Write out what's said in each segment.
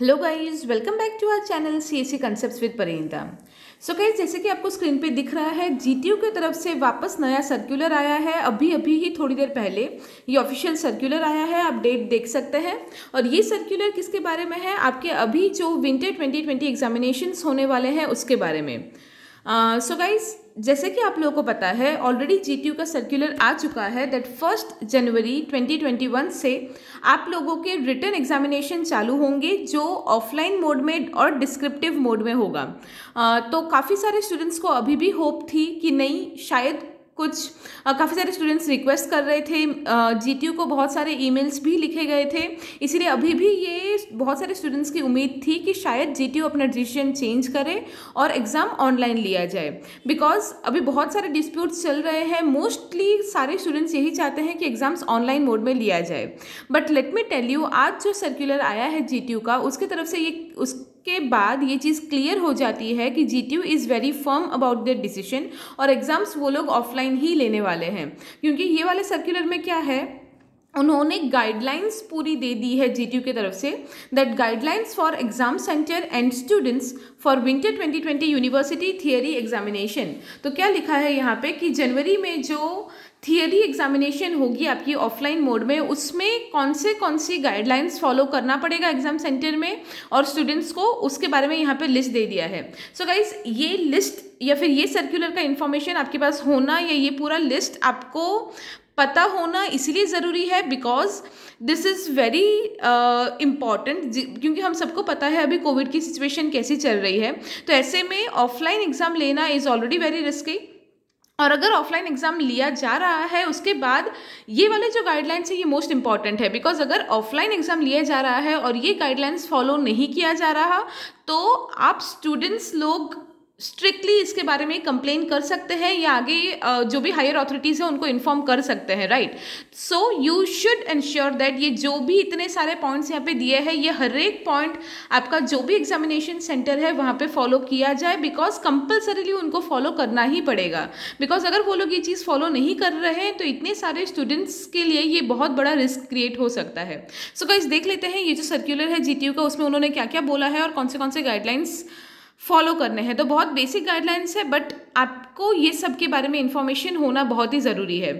Hello guys welcome back to our channel C S C concept with Parinda so guys जैसे कि आपको screen पे दिख रहा है जीटीयू की तरफ से वापस नया सर्कुलर आया है अभी अभी ही थोड़ी देर पहले ये ऑफिशियल सर्कुलर आया है आप डेट देख सकते हैं और ये सर्कुलर किसके बारे में है आपके अभी जो विंटर ट्वेंटी ट्वेंटी एग्जामिनेशंस होने वाले हैं उसके बारे में सो uh, गाइज़ so जैसे कि आप लोगों को पता है ऑलरेडी यू का सर्कुलर आ चुका है दैट फर्स्ट जनवरी 2021 से आप लोगों के रिटर्न एग्जामिनेशन चालू होंगे जो ऑफलाइन मोड में और डिस्क्रिप्टिव मोड में होगा तो काफ़ी सारे स्टूडेंट्स को अभी भी होप थी कि नहीं शायद कुछ काफ़ी सारे स्टूडेंट्स रिक्वेस्ट कर रहे थे जी को बहुत सारे ईमेल्स भी लिखे गए थे इसीलिए अभी भी ये बहुत सारे स्टूडेंट्स की उम्मीद थी कि शायद जी अपना डिसीजन चेंज करे और एग्ज़ाम ऑनलाइन लिया जाए बिकॉज अभी बहुत सारे डिस्प्यूट्स चल रहे हैं मोस्टली सारे स्टूडेंट्स यही चाहते हैं कि एग्ज़ाम्स ऑनलाइन मोड में लिया जाए but let me tell you आज जो सर्कुलर आया है जी का उसकी तरफ से ये उस के बाद ये चीज़ क्लियर हो जाती है कि G T U is very firm about the decision और एग्ज़ाम्स वो लोग ऑफलाइन ही लेने वाले हैं क्योंकि ये वाले सर्कुलर में क्या है उन्होंने गाइडलाइंस पूरी दे दी है यू की तरफ से that guidelines for exam center and students for winter 2020 university theory examination तो क्या लिखा है यहाँ पे कि जनवरी में जो थियरी एग्जामिनेशन होगी आपकी ऑफलाइन मोड में उसमें कौन से कौन सी गाइडलाइंस फॉलो करना पड़ेगा एग्जाम सेंटर में और स्टूडेंट्स को उसके बारे में यहाँ पे लिस्ट दे दिया है सो so गाइज ये लिस्ट या फिर ये सर्कुलर का इन्फॉर्मेशन आपके पास होना या ये पूरा लिस्ट आपको पता होना इसलिए ज़रूरी है because this is very important क्योंकि हम सबको पता है अभी कोविड की सिचुएशन कैसी चल रही है तो ऐसे में ऑफलाइन एग्ज़ाम लेना इज़ ऑलरेडी वेरी रिस्की और अगर ऑफलाइन एग्ज़ाम लिया जा रहा है उसके बाद ये वाले जो गाइडलाइंस है ये मोस्ट इंपॉर्टेंट है बिकॉज अगर ऑफलाइन एग्ज़ाम लिया जा रहा है और ये गाइडलाइंस फॉलो नहीं किया जा रहा तो आप स्टूडेंट्स लोग स्ट्रिक्टली इसके बारे में कंप्लेन कर सकते हैं या आगे जो भी हायर अथॉरिटीज़ हैं उनको इन्फॉर्म कर सकते हैं right so you should ensure that ये जो भी इतने सारे पॉइंट्स यहाँ पे दिए हैं ये हर एक पॉइंट आपका जो भी एग्जामिनेशन सेंटर है वहाँ पे फॉलो किया जाए बिकॉज कंपल्सरीली उनको फॉलो करना ही पड़ेगा बिकॉज अगर वो लोग ये चीज़ फॉलो नहीं कर रहे हैं तो इतने सारे स्टूडेंट्स के लिए ये बहुत बड़ा रिस्क क्रिएट हो सकता है सो so, गाइज देख लेते हैं ये जो सर्क्यूलर है जी का उसमें उन्होंने क्या क्या बोला है और कौन से कौन से गाइडलाइंस फॉलो करने हैं तो बहुत बेसिक गाइडलाइंस है बट आपको ये सब के बारे में इन्फॉर्मेशन होना बहुत ही ज़रूरी है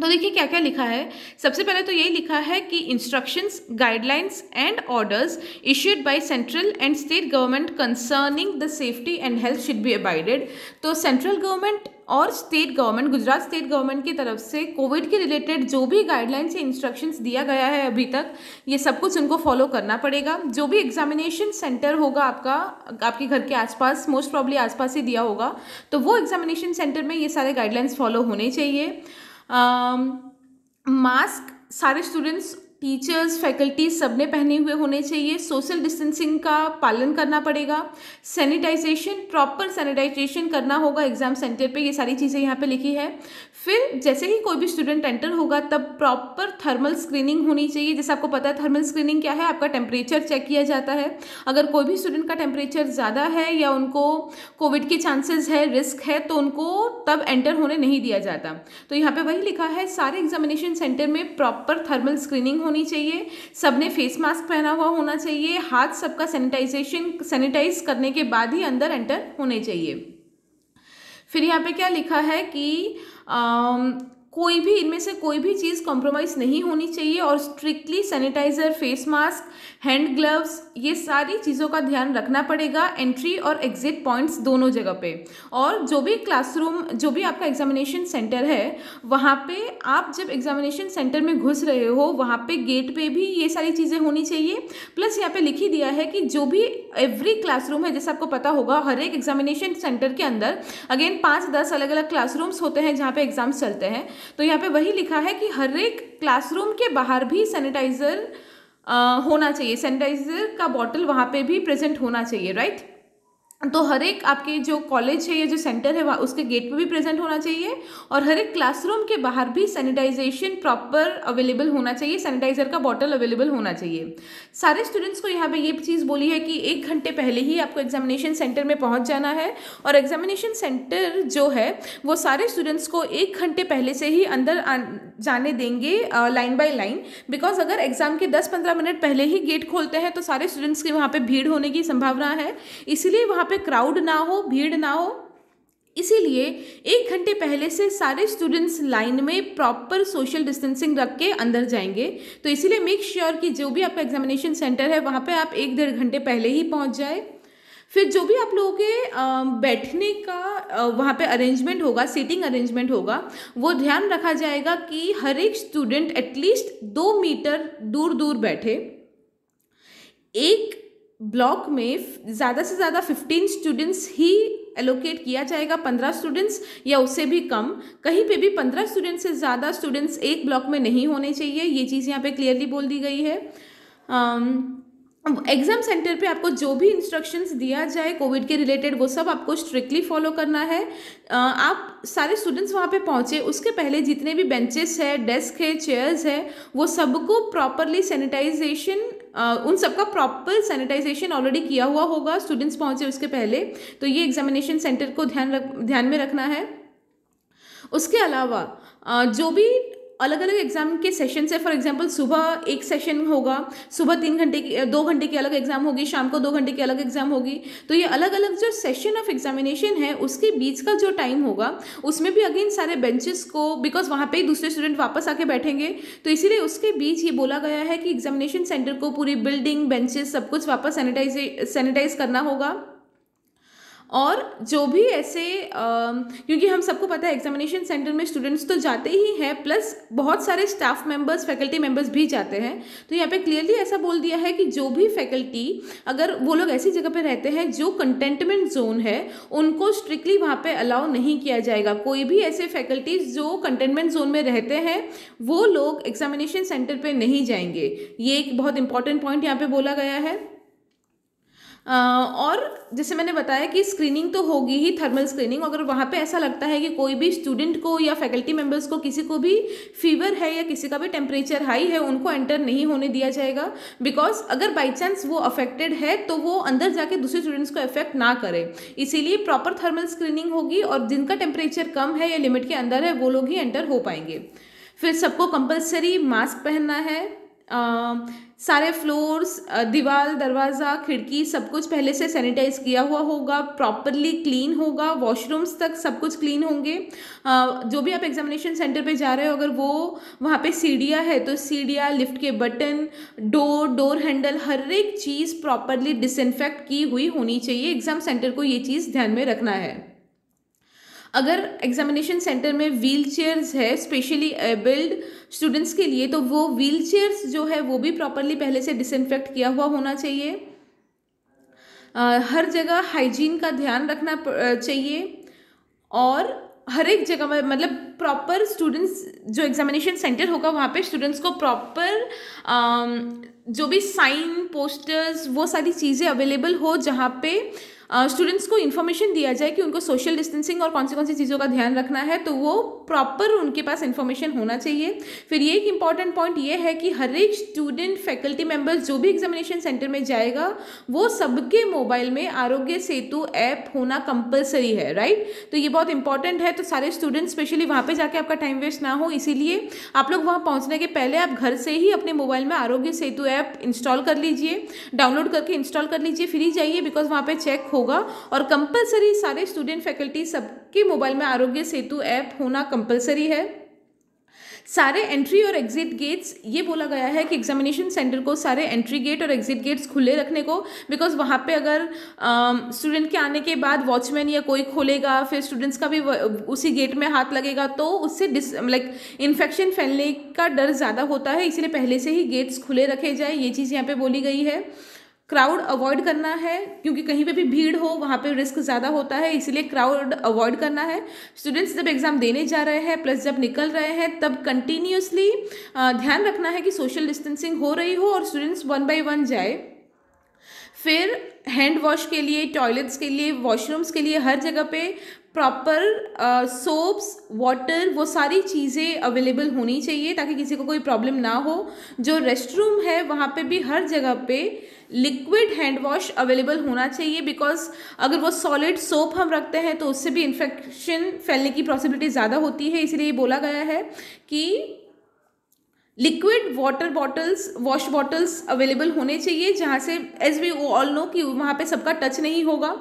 तो देखिए क्या क्या लिखा है सबसे पहले तो यही लिखा है कि instructions guidelines and orders issued by central and state government concerning the safety and health should be abided तो सेंट्रल गवर्नमेंट और state government Gujarat state government की तरफ से कोविड के रिलेटेड जो भी गाइडलाइंस या इंस्ट्रक्शंस दिया गया है अभी तक ये सब कुछ उनको फॉलो करना पड़ेगा जो भी एग्जामिनेशन सेंटर होगा आपका आपके घर के आसपास मोस्ट प्रॉब्ली आसपास ही दिया होगा तो वो एग्जामिनेशन सेंटर में ये सारे गाइडलाइंस फॉलो होने चाहिए मास्क सारे स्टूडेंट्स टीचर्स फैकल्टीज सबने पहने हुए होने चाहिए सोशल डिस्टेंसिंग का पालन करना पड़ेगा सैनिटाइजेशन प्रॉपर सैनिटाइजेशन करना होगा एग्ज़ाम सेंटर पे ये सारी चीज़ें यहाँ पे लिखी है फिर जैसे ही कोई भी स्टूडेंट एंटर होगा तब प्रॉपर थर्मल स्क्रीनिंग होनी चाहिए जैसे आपको पता है थर्मल स्क्रीनिंग क्या है आपका टेम्परेचर चेक किया जाता है अगर कोई भी स्टूडेंट का टेम्परेचर ज़्यादा है या उनको कोविड के चांसेज है रिस्क है तो उनको तब एंटर होने नहीं दिया जाता तो यहाँ पर वही लिखा है सारे एग्जामिनेशन सेंटर में प्रॉपर थर्मल स्क्रीनिंग होनी चाहिए सबने फेस मास्क पहना हुआ होना चाहिए हाथ सबका सैनिटाइजेशन सैनिटाइज करने के बाद ही अंदर एंटर होने चाहिए फिर यहाँ पे क्या लिखा है कि कोई भी इनमें से कोई भी चीज़ कॉम्प्रोमाइज़ नहीं होनी चाहिए और strictly sanitiser face mask hand gloves ये सारी चीज़ों का ध्यान रखना पड़ेगा एंट्री और एग्जिट पॉइंट्स दोनों जगह पे और जो भी क्लासरूम जो भी आपका एग्जामिनेशन सेंटर है वहाँ पे आप जब एग्जामिनेशन सेंटर में घुस रहे हो वहाँ पे गेट पे भी ये सारी चीज़ें होनी चाहिए प्लस यहाँ पे लिखी दिया है कि जो भी एवरी क्लासरूम है जैसे आपको पता होगा हर एक एग्जामिनेशन सेंटर के अंदर अगेन पाँच दस अलग अलग क्लासरूम्स होते हैं जहाँ पर एग्ज़ाम्स चलते हैं तो यहाँ पे वही लिखा है कि हर एक क्लासरूम के बाहर भी सैनिटाइज़र होना चाहिए सैनिटाइज़र का बॉटल वहाँ पे भी प्रेजेंट होना चाहिए राइट तो हर एक आपके जो कॉलेज है या जो सेंटर है वहाँ उसके गेट पे भी प्रेजेंट होना चाहिए और हर एक क्लासरूम के बाहर भी सैनिटाइजेशन प्रॉपर अवेलेबल होना चाहिए सैनिटाइजर का बॉटल अवेलेबल होना चाहिए सारे स्टूडेंट्स को यहाँ पे ये चीज़ बोली है कि एक घंटे पहले ही आपको एग्जामिनेशन सेंटर में पहुँच जाना है और एग्जामिनेशन सेंटर जो है वो सारे स्टूडेंट्स को एक घंटे पहले से ही अंदर जाने देंगे लाइन बाई लाइन बिकॉज अगर एग्ज़ाम के दस पंद्रह मिनट पहले ही गेट खोलते हैं तो सारे स्टूडेंट्स की वहाँ पर भीड़ होने की संभावना है इसीलिए वहाँ पे क्राउड ना हो भीड़ ना हो इसीलिए एक घंटे पहले से सारे स्टूडेंट्स लाइन में प्रॉपर सोशल डिस्टेंसिंग रख के अंदर जाएंगे तो इसीलिए मेक श्योर कि जो भी आपका एग्जामिनेशन सेंटर है वहाँ पे आप एक डेढ़ घंटे पहले ही पहुँच जाए फिर जो भी आप लोगों के बैठने का वहाँ पे अरेंजमेंट होगा सीटिंग अरेंजमेंट होगा वो ध्यान रखा जाएगा कि हर एक स्टूडेंट एटलीस्ट दो मीटर दूर दूर बैठे एक ब्लॉक में ज़्यादा से ज़्यादा फिफ्टीन स्टूडेंट्स ही एलोकेट किया जाएगा पंद्रह स्टूडेंट्स या उससे भी कम कहीं पे भी पंद्रह स्टूडेंट्स से ज़्यादा स्टूडेंट्स एक ब्लॉक में नहीं होने चाहिए ये चीज़ यहाँ पे क्लियरली बोल दी गई है एग्ज़ाम सेंटर पे आपको जो भी इंस्ट्रक्शंस दिया जाए कोविड के रिलेटेड वो सब आपको स्ट्रिक्टली फॉलो करना है uh, आप सारे स्टूडेंट्स वहाँ पे पहुँचे उसके पहले जितने भी बेंचेस है डेस्क है चेयर्स है वो सबको प्रॉपरली सैनिटाइजेशन उन सबका प्रॉपर सैनिटाइजेशन ऑलरेडी किया हुआ होगा स्टूडेंट्स पहुंचे उसके पहले तो ये एग्जामिनेशन सेंटर को ध्यान रख ध्यान में रखना है उसके अलावा जो भी अलग अलग एग्जाम के सेशन से फॉर एग्जाम्पल सुबह एक सेशन होगा सुबह तीन घंटे की दो घंटे की अलग एग्जाम होगी शाम को दो घंटे की अलग एग्जाम होगी तो ये अलग अलग जो सेशन ऑफ एग्जामिनेशन है उसके बीच का जो टाइम होगा उसमें भी अगेन सारे बेंचेस को बिकॉज वहाँ पे दूसरे स्टूडेंट वापस आके बैठेंगे तो इसीलिए उसके बीच ये बोला गया है कि एग्जामिनेशन सेंटर को पूरी बिल्डिंग बेंचेस सब कुछ वापस सैनिटाइज सैनिटाइज करना होगा और जो भी ऐसे क्योंकि हम सबको पता है एग्जामिनेशन सेंटर में स्टूडेंट्स तो जाते ही हैं प्लस बहुत सारे स्टाफ मेंबर्स फैकल्टी मेंबर्स भी जाते हैं तो यहाँ पे क्लियरली ऐसा बोल दिया है कि जो भी फैकल्टी अगर वो लोग ऐसी जगह पे रहते हैं जो कंटेंटमेंट जोन है उनको स्ट्रिक्टली वहाँ पर अलाउ नहीं किया जाएगा कोई भी ऐसे फैकल्टीज जो कंटेनमेंट जोन में रहते हैं वो लोग एग्जामिनेशन सेंटर पर नहीं जाएंगे ये एक बहुत इंपॉर्टेंट पॉइंट यहाँ पर बोला गया है और जैसे मैंने बताया कि स्क्रीनिंग तो होगी ही थर्मल स्क्रीनिंग अगर वहाँ पे ऐसा लगता है कि कोई भी स्टूडेंट को या फैकल्टी मेम्बर्स को किसी को भी फीवर है या किसी का भी टेम्परेचर हाई है उनको एंटर नहीं होने दिया जाएगा बिकॉज अगर बाई चांस वो अफेक्टेड है तो वो अंदर जाके दूसरे स्टूडेंट्स को अफेक्ट ना करे इसीलिए प्रॉपर थर्मल स्क्रीनिंग होगी और जिनका टेम्परेचर कम है या लिमिट के अंदर है वो लोग ही एंटर हो पाएंगे फिर सबको कंपल्सरी मास्क पहनना है सारे फ्लोर्स दीवार दरवाज़ा खिड़की सब कुछ पहले से सैनिटाइज किया हुआ होगा प्रॉपरली क्लीन होगा वॉशरूम्स तक सब कुछ क्लीन होंगे जो भी आप एग्जामिनेशन सेंटर पे जा रहे हो अगर वो वहाँ पे सीढ़ियाँ है तो सीढ़ियाँ लिफ्ट के बटन डोर डोर हैंडल हर एक चीज़ प्रॉपरली डिसइनफेक्ट की हुई होनी चाहिए एग्ज़ाम सेंटर को ये चीज़ ध्यान में रखना है अगर एग्जामिनेशन सेंटर में व्हील चेयर्स है स्पेशली एबल्ड स्टूडेंट्स के लिए तो वो व्हील चेयर्स जो है वो भी प्रॉपरली पहले से डिसइनफेक्ट किया हुआ होना चाहिए हर जगह हाइजीन का ध्यान रखना चाहिए और हर एक जगह में मतलब प्रॉपर स्टूडेंट्स जो एग्जामिनेशन सेंटर होगा वहाँ पे स्टूडेंट्स को प्रॉपर जो भी साइन पोस्टर्स वो सारी चीज़ें अवेलेबल हो जहाँ पे स्टूडेंट्स को इन्फॉर्मेशन दिया जाए कि उनको सोशल डिस्टेंसिंग और कौन सी कौन सी चीज़ों का ध्यान रखना है तो वो प्रॉपर उनके पास इन्फॉर्मेशन होना चाहिए फिर ये एक इंपॉर्टेंट पॉइंट ये है कि हर एक स्टूडेंट फैकल्टी मेम्बर्स जो भी एग्जामिनेशन सेंटर में जाएगा वो सबके मोबाइल में आरोग्य सेतु ऐप होना कंपलसरी है राइट तो ये बहुत इंपॉर्टेंट है तो सारे स्टूडेंट स्पेशली वहाँ पर जाके आपका टाइम वेस्ट ना हो इसीलिए आप लोग वहाँ पहुँचने के पहले आप घर से ही अपने मोबाइल में आरोग्य सेतु ऐप इंस्टॉल कर लीजिए डाउनलोड करके इंस्टॉल कर लीजिए फ्री जाइए बिकॉज वहाँ पर चेक हो होगा और कंपलसरी सारे स्टूडेंट फैकल्टी सबके मोबाइल में आरोग्य सेतु ऐप होना कंपलसरी है सारे एंट्री और एग्जिट गेट्स ये बोला गया है कि एग्जामिनेशन सेंटर को सारे एंट्री गेट और एग्जिट गेट्स खुले रखने को बिकॉज वहाँ पे अगर स्टूडेंट के आने के बाद वॉचमैन या कोई खोलेगा फिर स्टूडेंट्स का भी उसी गेट में हाथ लगेगा तो उससे डिस लाइक इन्फेक्शन फैलने का डर ज़्यादा होता है इसीलिए पहले से ही गेट्स खुले रखे जाए ये चीज़ यहाँ पर बोली गई है क्राउड अवॉइड करना है क्योंकि कहीं पे भी भीड़ हो वहाँ पे रिस्क ज़्यादा होता है इसलिए क्राउड अवॉइड करना है स्टूडेंट्स जब एग्ज़ाम देने जा रहे हैं प्लस जब निकल रहे हैं तब कंटिन्यूसली ध्यान रखना है कि सोशल डिस्टेंसिंग हो रही हो और स्टूडेंट्स वन बाई वन जाए फिर हैंड वॉश के लिए टॉयलेट्स के लिए वॉशरूम्स के लिए हर जगह पे प्रॉपर सोप्स वाटर वो सारी चीज़ें अवेलेबल होनी चाहिए ताकि किसी को कोई प्रॉब्लम ना हो जो रेस्ट रूम है वहाँ पे भी हर जगह पे लिक्विड हैंड वॉश अवेलेबल होना चाहिए बिकॉज अगर वो सॉलिड सोप हम रखते हैं तो उससे भी इन्फेक्शन फैलने की पॉसिबिलिटी ज़्यादा होती है ये बोला गया है कि liquid water bottles wash bottles available होने चाहिए जहाँ से एज वी ऑल नो कि वहाँ पे सबका टच नहीं होगा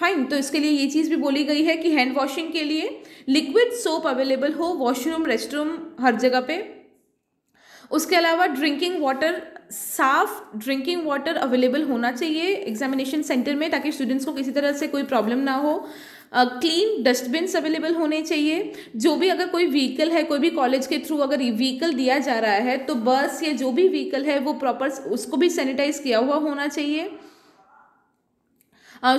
फाइन तो इसके लिए ये चीज़ भी बोली गई है कि हैंड वॉशिंग के लिए लिक्विड सोप अवेलेबल हो वॉशरूम रेस्टरूम हर जगह पे उसके अलावा ड्रिंकिंग वाटर साफ ड्रिंकिंग वाटर अवेलेबल होना चाहिए एग्जामिनेशन सेंटर में ताकि स्टूडेंट्स को किसी तरह से कोई प्रॉब्लम ना हो क्लीन डस्टबिन अवेलेबल होने चाहिए जो भी अगर कोई व्हीकल है कोई भी कॉलेज के थ्रू अगर व्हीकल दिया जा रहा है तो बस या जो भी व्हीकल है वो प्रॉपर उसको भी सैनिटाइज किया हुआ होना चाहिए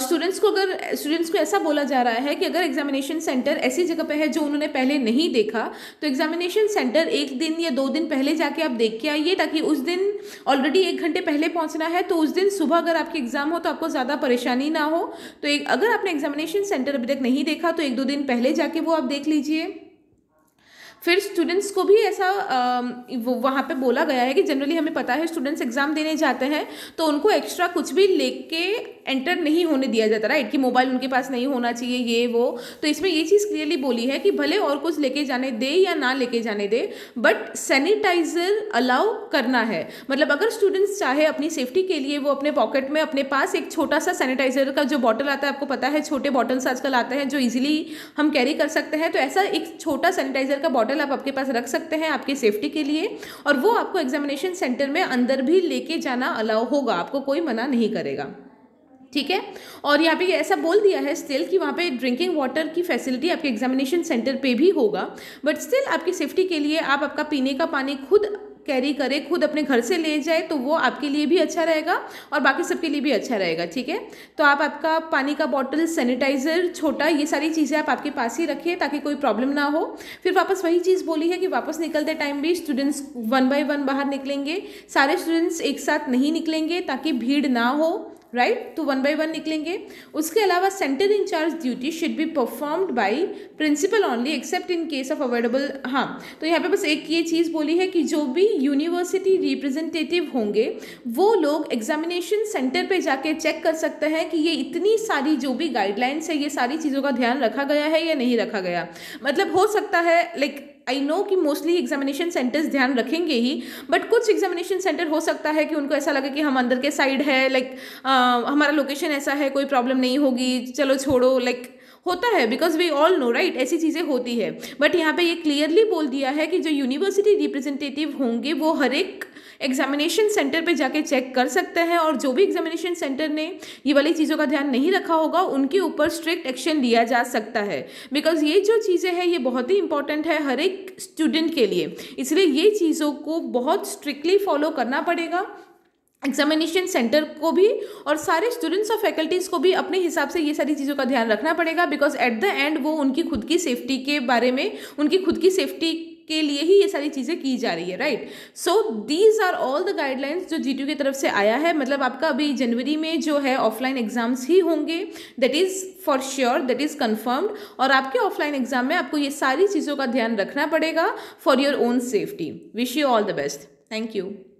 स्टूडेंट्स को अगर स्टूडेंट्स को ऐसा बोला जा रहा है कि अगर एग्जामिनेशन सेंटर ऐसी जगह पर है जो उन्होंने पहले नहीं देखा तो एग्जामिनेशन सेंटर एक दिन या दो दिन पहले जाके आप देख के आइए ताकि उस दिन ऑलरेडी एक घंटे पहले पहुंचना है तो उस दिन सुबह अगर आपकी एग्ज़ाम हो तो आपको ज़्यादा परेशानी ना हो तो एक अगर आपने एग्जामिनेशन सेंटर अभी तक नहीं देखा तो एक दो दिन पहले जाके वो आप देख लीजिए फिर स्टूडेंट्स को भी ऐसा वो वहाँ पे बोला गया है कि जनरली हमें पता है स्टूडेंट्स एग्ज़ाम देने जाते हैं तो उनको एक्स्ट्रा कुछ भी लेके एंटर नहीं होने दिया जाता राइट कि मोबाइल उनके पास नहीं होना चाहिए ये वो तो इसमें ये चीज़ क्लियरली बोली है कि भले और कुछ लेके जाने दे या ना लेके जाने दे बट सैनिटाइजर अलाउ करना है मतलब अगर स्टूडेंट्स चाहे अपनी सेफ्टी के लिए वो अपने पॉकेट में अपने पास एक छोटा सा सैनिटाइजर का जो बॉटल आता है आपको पता है छोटे बॉटल्स आजकल आते हैं जो ईजिली हम कैरी कर सकते हैं तो ऐसा एक छोटा सैनिटाइजर का बॉटल आप आपके पास रख सकते हैं आपकी सेफ्टी के लिए और वो आपको एग्जामिनेशन सेंटर में अंदर भी लेके जाना अलाउ होगा आपको कोई मना नहीं करेगा ठीक है और यहाँ पे ऐसा बोल दिया है स्टिल कि वहाँ पे ड्रिंकिंग वाटर की फैसिलिटी आपके एग्जामिनेशन सेंटर पे भी होगा बट स्टिल आपकी सेफ्टी के लिए आप आपका पीने का पानी खुद कैरी करें खुद अपने घर से ले जाए तो वो आपके लिए भी अच्छा रहेगा और बाकी सबके लिए भी अच्छा रहेगा ठीक है तो आप आपका पानी का बॉटल सैनिटाइज़र छोटा ये सारी चीज़ें आप आपके पास ही रखें ताकि कोई प्रॉब्लम ना हो फिर वापस वही चीज़ बोली है कि वापस निकलते टाइम भी स्टूडेंट्स वन बाय वन बाहर निकलेंगे सारे स्टूडेंट्स एक साथ नहीं निकलेंगे ताकि भीड़ ना हो राइट right? तो वन बाई वन निकलेंगे उसके अलावा centre incharge duty should be performed by principal only except in case of available हाँ तो यहाँ पे बस एक ये चीज़ बोली है कि जो भी यूनिवर्सिटी रिप्रेजेंटेटिव होंगे वो लोग एग्जामिनेशन सेंटर पे जाके चेक कर सकते हैं कि ये इतनी सारी जो भी गाइडलाइंस है ये सारी चीज़ों का ध्यान रखा गया है या नहीं रखा गया मतलब हो सकता है लाइक आई नो कि मोस्टली एग्जामिनेशन सेंटर्स ध्यान रखेंगे ही बट कुछ एग्जामिनेशन सेंटर हो सकता है कि उनको ऐसा लगे कि हम अंदर के साइड है लाइक like, हमारा लोकेशन ऐसा है कोई प्रॉब्लम नहीं होगी चलो छोड़ो लाइक like, होता है because we all know right ऐसी चीज़ें होती है बट यहाँ पे ये क्लियरली बोल दिया है कि जो यूनिवर्सिटी रिप्रेजेंटेटिव होंगे वो हर एक एग्जामिनेशन सेंटर पे जाके चेक कर सकते हैं और जो भी एग्जामिनेशन सेंटर ने ये वाली चीज़ों का ध्यान नहीं रखा होगा उनके ऊपर स्ट्रिक्ट एक्शन लिया जा सकता है बिकॉज ये जो चीज़ें हैं ये बहुत ही इंपॉर्टेंट है हर एक स्टूडेंट के लिए इसलिए ये चीज़ों को बहुत स्ट्रिक्टली फॉलो करना पड़ेगा एग्जामिनेशन सेंटर को भी और सारे स्टूडेंट्स और फैकल्टीज़ को भी अपने हिसाब से ये सारी चीज़ों का ध्यान रखना पड़ेगा बिकॉज एट द एंड वो उनकी खुद की सेफ्टी के बारे में उनकी खुद की सेफ्टी के लिए ही ये सारी चीज़ें की जा रही है right so these are all the guidelines जो जी की तरफ से आया है मतलब आपका अभी जनवरी में जो है ऑफलाइन एग्जाम्स ही होंगे that is for sure that is confirmed और आपके ऑफलाइन एग्जाम में आपको ये सारी चीज़ों का ध्यान रखना पड़ेगा for your own safety wish you all the best thank you